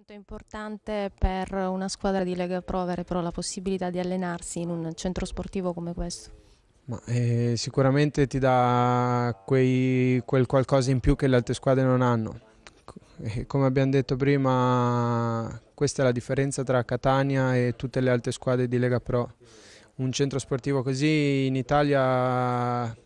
Quanto è importante per una squadra di Lega Pro avere però la possibilità di allenarsi in un centro sportivo come questo? Ma, eh, sicuramente ti dà quei, quel qualcosa in più che le altre squadre non hanno. E eh, come abbiamo detto prima, questa è la differenza tra Catania e tutte le altre squadre di Lega Pro. Un centro sportivo così in Italia,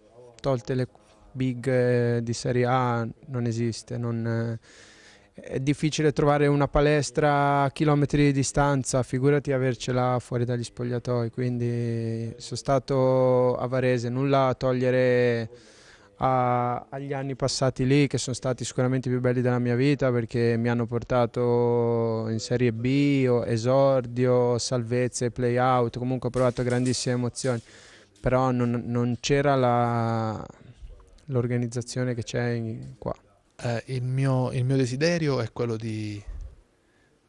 tolte le big eh, di Serie A, non esiste. Non, eh, è difficile trovare una palestra a chilometri di distanza, figurati avercela fuori dagli spogliatoi, quindi sono stato a Varese, nulla a togliere a, agli anni passati lì che sono stati sicuramente più belli della mia vita perché mi hanno portato in Serie B, esordio, salvezze, play out, comunque ho provato grandissime emozioni, però non, non c'era l'organizzazione che c'è qua eh, il, mio, il, mio, desiderio è quello di,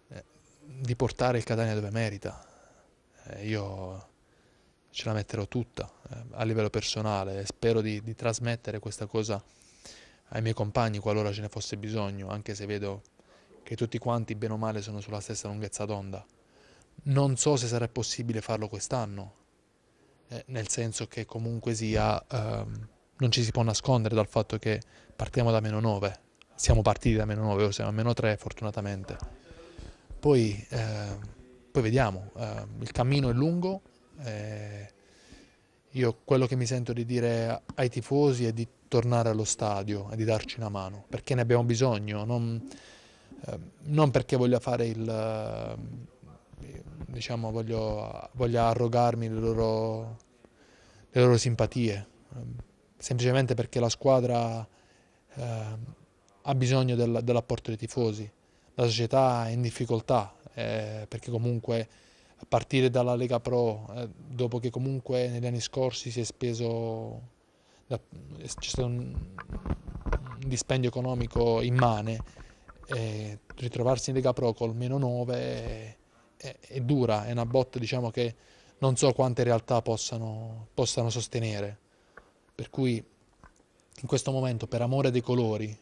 eh, di portare il Catania dove merita. Eh, io ce la metterò tutta eh, a livello personale e spero di, di, trasmettere questa cosa ai miei compagni qualora ce ne fosse bisogno, anche se vedo che tutti quanti bene o male sono sulla stessa lunghezza d'onda. Non so se sarà possibile farlo quest'anno, eh, nel senso che comunque sia... Ehm, non ci si può nascondere dal fatto che partiamo da meno 9, siamo partiti da meno 9, ora siamo a meno 3 fortunatamente. Poi, eh, poi vediamo, eh, il cammino è lungo, eh, io quello che mi sento di dire ai tifosi è di tornare allo stadio e di darci una mano, perché ne abbiamo bisogno, non, ehm, non perché voglia fare il... Ehm, diciamo voglio, voglio arrogarmi le loro, le loro simpatie semplicemente perché la squadra eh, ha bisogno del, dell'apporto dei tifosi, la società è in difficoltà eh, perché comunque a partire dalla Lega Pro, eh, dopo che comunque negli anni scorsi si è speso, da, c'è stato un, dispendio economico immane, ritrovarsi in Lega Pro col meno 9 è, è, è, dura, è una botta diciamo, che non so quante realtà possano, possano sostenere. Per cui in questo momento, per amore dei colori,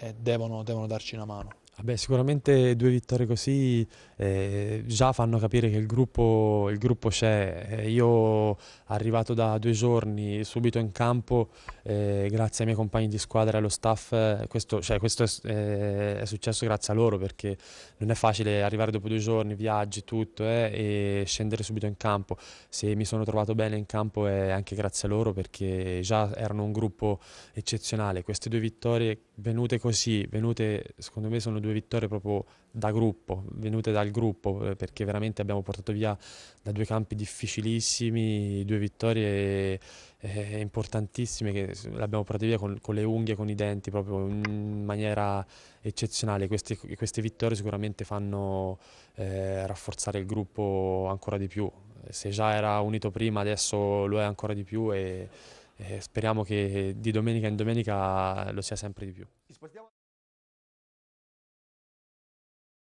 eh, devono, devono darci una mano. Vabbè, sicuramente due vittorie così eh, già fanno capire che il gruppo, il gruppo c'è. Eh, io arrivato da due giorni subito in campo, eh, grazie ai miei compagni di squadra e allo staff, eh, questo, cioè, questo è, eh, è, successo grazie a loro perché non è facile arrivare dopo due giorni, viaggi, tutto e scendere subito in campo. Se mi sono trovato bene in campo è anche grazie a loro perché già erano un gruppo eccezionale. Queste due vittorie venute così, venute secondo me sono due due vittorie proprio da gruppo, venute dal gruppo, eh, perché veramente abbiamo portato via da due campi difficilissimi, due vittorie eh, importantissime che le abbiamo portate via con, con, le unghie, con i denti, proprio in maniera eccezionale. Queste, queste vittorie sicuramente fanno eh, rafforzare il gruppo ancora di più. Se già era unito prima, adesso lo è ancora di più e, e speriamo che di domenica in domenica lo sia sempre di più.